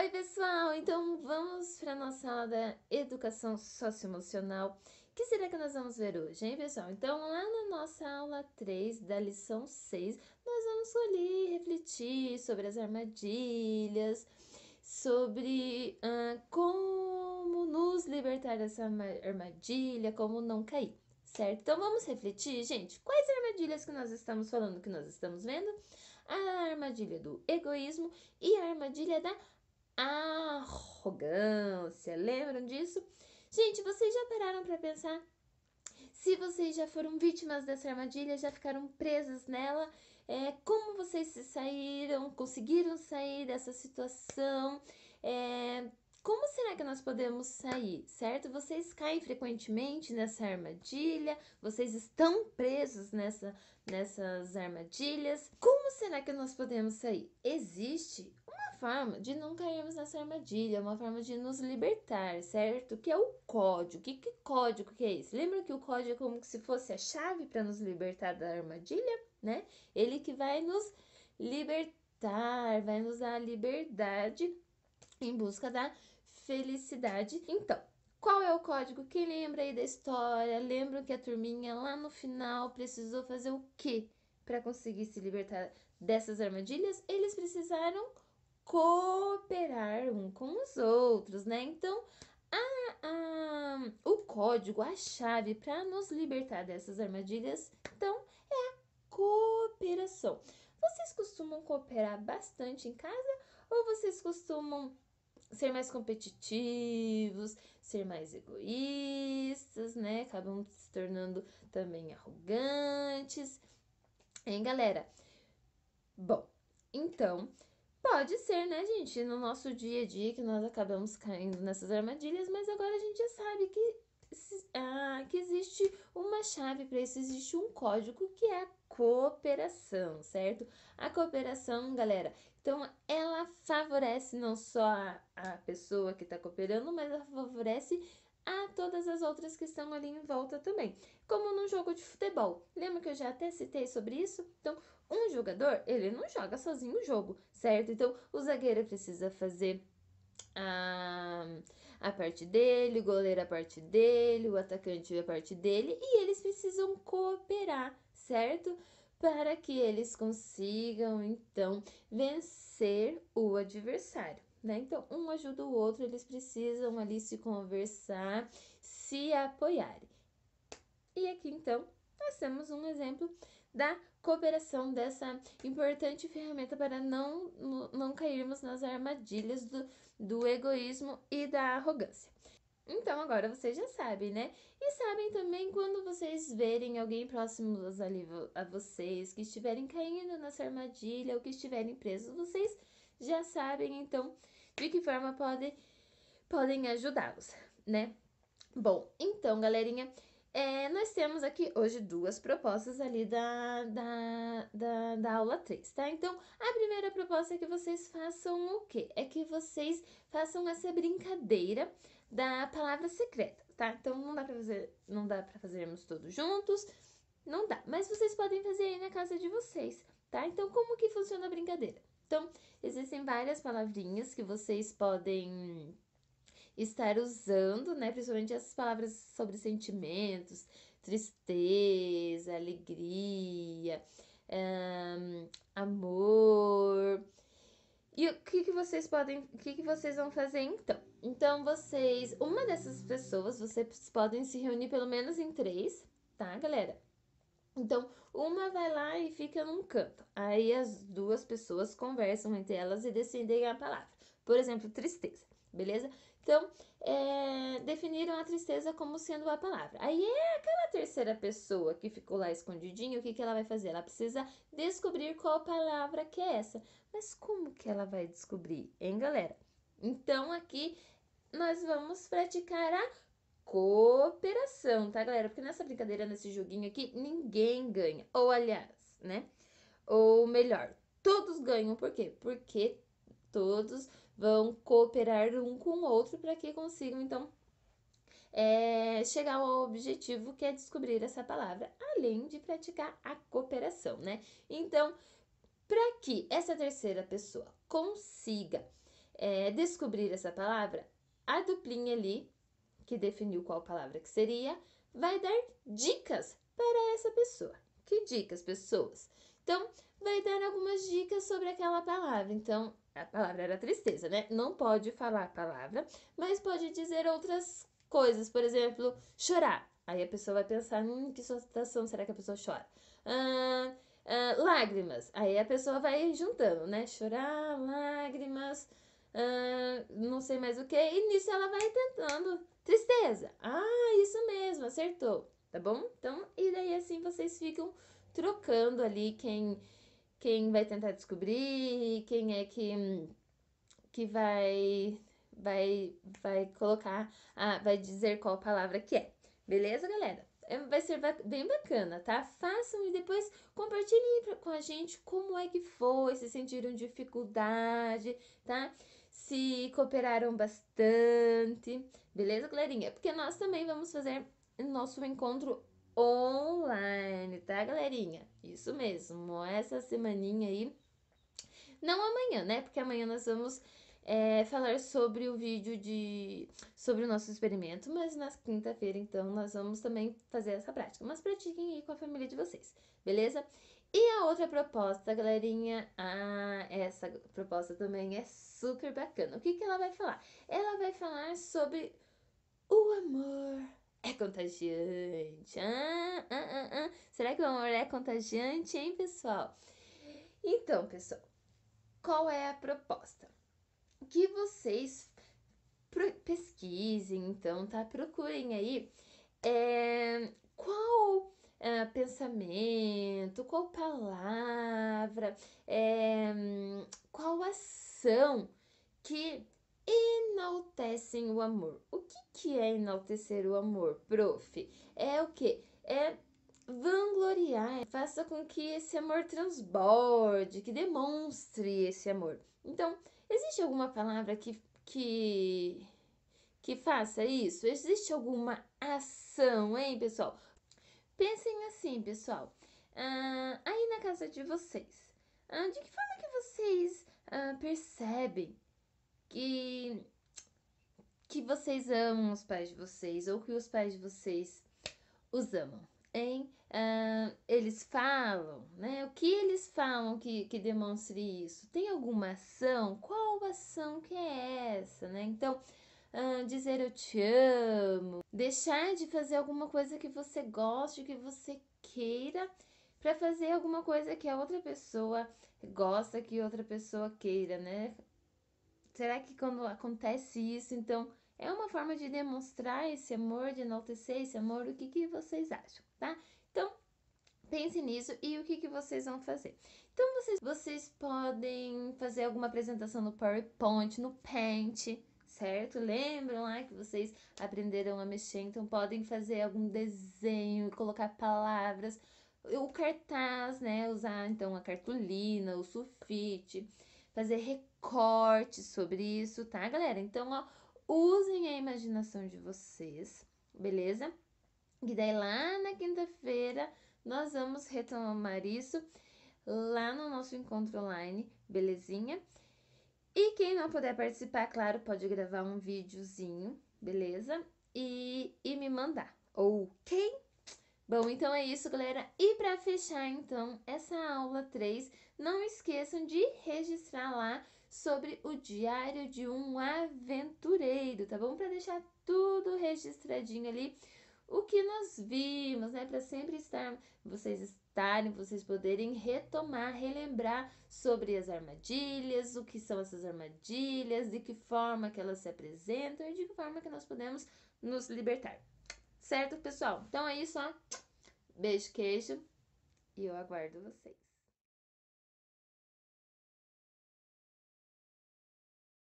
Oi, pessoal! Então vamos para a nossa aula da educação socioemocional. O que será que nós vamos ver hoje, hein, pessoal? Então, lá na nossa aula 3 da lição 6, nós vamos ali refletir sobre as armadilhas, sobre como nos libertar dessa armadilha, como não cair, certo? Então vamos refletir, gente, quais armadilhas que nós estamos falando, que nós estamos vendo? A armadilha do egoísmo e a armadilha da arrogância. Lembram disso? Gente, vocês já pararam para pensar? Se vocês já foram vítimas dessa armadilha, já ficaram presas nela, é, como vocês se saíram, conseguiram sair dessa situação? É, como será que nós podemos sair, certo? Vocês caem frequentemente nessa armadilha, vocês estão presos nessa, nessas armadilhas. Como será que nós podemos sair? Existe forma de não cairmos nessa armadilha, é uma forma de nos libertar, certo? Que é o código. Que, que código que é isso? Lembra que o código é como se fosse a chave para nos libertar da armadilha, né? Ele que vai nos libertar, vai nos dar a liberdade em busca da felicidade. Então, qual é o código? Quem lembra aí da história? Lembra que a turminha lá no final precisou fazer o quê para conseguir se libertar dessas armadilhas? Eles precisaram cooperar um com os outros, né? Então, a, a, o código, a chave para nos libertar dessas armadilhas, então, é a cooperação. Vocês costumam cooperar bastante em casa ou vocês costumam ser mais competitivos, ser mais egoístas, né? Acabam se tornando também arrogantes. Hein, galera? Bom, então, pode ser, né, gente, no nosso dia a dia que nós acabamos caindo nessas armadilhas, mas agora a gente já sabe que, ah, que existe uma chave para isso, existe um código que é a cooperação, certo? A cooperação, galera, então ela favorece não só a, a pessoa que está cooperando, mas ela favorece a todas as outras que estão ali em volta também. Como num jogo de futebol. Lembra que eu já até citei sobre isso? Então, um jogador, ele não joga sozinho o jogo, certo? Então, o zagueiro precisa fazer a, a parte dele, o goleiro a parte dele, o atacante a parte dele, e eles precisam cooperar, certo? Para que eles consigam, então, vencer o adversário né? Então, um ajuda o outro, eles precisam ali se conversar, se apoiarem. E aqui, então, nós temos um exemplo da cooperação dessa importante ferramenta para não, não cairmos nas armadilhas do, do egoísmo e da arrogância. Então agora vocês já sabem, né? E sabem também quando vocês verem alguém próximo ali a vocês que estiverem caindo nessa armadilha ou que estiverem presos, vocês já sabem então de que forma pode, podem ajudá-los, né? Bom, então, galerinha, é, nós temos aqui hoje duas propostas ali da, da, da, da aula 3, tá? Então, a primeira proposta é que vocês façam o quê? É que vocês façam essa brincadeira da palavra secreta, tá? Então, não dá pra, fazer, não dá pra fazermos todos juntos, não dá. Mas vocês podem fazer aí na casa de vocês, tá? Então, como que funciona a brincadeira? Então, existem várias palavrinhas que vocês podem estar usando, né? Principalmente essas palavras sobre sentimentos, tristeza, alegria, um, amor. E o que, que vocês podem, o que, que vocês vão fazer então? Então vocês, uma dessas pessoas, vocês podem se reunir pelo menos em três, tá, galera? Então, uma vai lá e fica num canto. Aí as duas pessoas conversam entre elas e decidem a palavra. Por exemplo, tristeza, beleza? Então, é, definiram a tristeza como sendo a palavra. Aí é aquela terceira pessoa que ficou lá escondidinha, o que, que ela vai fazer? Ela precisa descobrir qual palavra que é essa. Mas como que ela vai descobrir, hein, galera? Então, aqui nós vamos praticar a cooperação, tá, galera? Porque nessa brincadeira, nesse joguinho aqui, ninguém ganha. Ou, aliás, né? Ou melhor, todos ganham. Por quê? Porque todos vão cooperar um com o outro para que consigam, então, é, chegar ao objetivo que é descobrir essa palavra, além de praticar a cooperação, né? Então, para que essa terceira pessoa consiga é, descobrir essa palavra, a duplinha ali que definiu qual palavra que seria, vai dar dicas para essa pessoa. Que dicas, pessoas? Então, vai dar algumas dicas sobre aquela palavra. Então, a palavra era tristeza, né? Não pode falar a palavra, mas pode dizer outras coisas, por exemplo, chorar. Aí a pessoa vai pensar, hum, que situação será que a pessoa chora? Ah, ah, lágrimas. Aí a pessoa vai juntando, né? Chorar, lágrimas, ah, não sei mais o que. E nisso ela vai tentando Tristeza. Ah, isso mesmo, acertou. Tá bom? Então, e daí assim vocês ficam trocando ali quem quem vai tentar descobrir, quem é que que vai vai vai colocar, ah, vai dizer qual palavra que é. Beleza, galera? É, vai ser bem bacana, tá? Façam e depois compartilhem com a gente como é que foi, se sentiram dificuldade, tá? se cooperaram bastante, beleza, galerinha? Porque nós também vamos fazer nosso encontro online, tá, galerinha? Isso mesmo, essa semaninha aí. Não amanhã, né? Porque amanhã nós vamos é, falar sobre o vídeo de... sobre o nosso experimento, mas na quinta-feira, então, nós vamos também fazer essa prática. Mas pratiquem aí com a família de vocês, beleza? E a outra proposta, galerinha, ah, essa proposta também é super bacana. O que, que ela vai falar? Ela vai falar sobre o amor é contagiante. Ah, ah, ah, ah. Será que o amor é contagiante, hein, pessoal? Então, pessoal, qual é a proposta? Que vocês pesquisem, então, tá? Procurem aí é, qual uh, pensamento, qual palavra, é, qual ação que enaltecem o amor. O que, que é enaltecer o amor, prof? É o que? É vangloriar, é faça com que esse amor transborde, que demonstre esse amor. Então, existe alguma palavra que, que, que faça isso? Existe alguma ação, hein, pessoal? Pensem assim, pessoal. Ah, aí na casa de vocês, ah, de que forma que vocês ah, percebem que que vocês amam os pais de vocês ou que os pais de vocês os amam, hein? Uh, eles falam, né? O que eles falam que, que demonstre isso? Tem alguma ação? Qual ação que é essa, né? Então, dizer eu te amo, deixar de fazer alguma coisa que você goste, que você queira, para fazer alguma coisa que a outra pessoa gosta, que outra pessoa queira, né? Será que quando acontece isso, então é uma forma de demonstrar esse amor, de enaltecer esse amor? O que, que vocês acham, tá? Então, Pense nisso e o que, que vocês vão fazer. Então, vocês, vocês podem fazer alguma apresentação no PowerPoint, no Paint, certo? Lembram lá que vocês aprenderam a mexer, então podem fazer algum desenho, colocar palavras, o cartaz, né? Usar então a cartolina, o sulfite, fazer recortes sobre isso, tá, galera? Então, ó, usem a imaginação de vocês, beleza? E daí lá na quinta-feira nós vamos retomar isso lá no nosso encontro online, belezinha? E quem não puder participar, claro, pode gravar um videozinho, beleza? E, e me mandar, ok? Bom, então é isso, galera. E para fechar, então, essa aula 3, não esqueçam de registrar lá sobre o diário de um aventureiro, tá bom? Para deixar tudo registradinho ali o que nós vimos, né? Para sempre estar, vocês estarem, vocês poderem retomar, relembrar sobre as armadilhas, o que são essas armadilhas, de que forma que elas se apresentam e de que forma que nós podemos nos libertar. Certo, pessoal? Então é isso, ó. Beijo, queijo e eu aguardo vocês.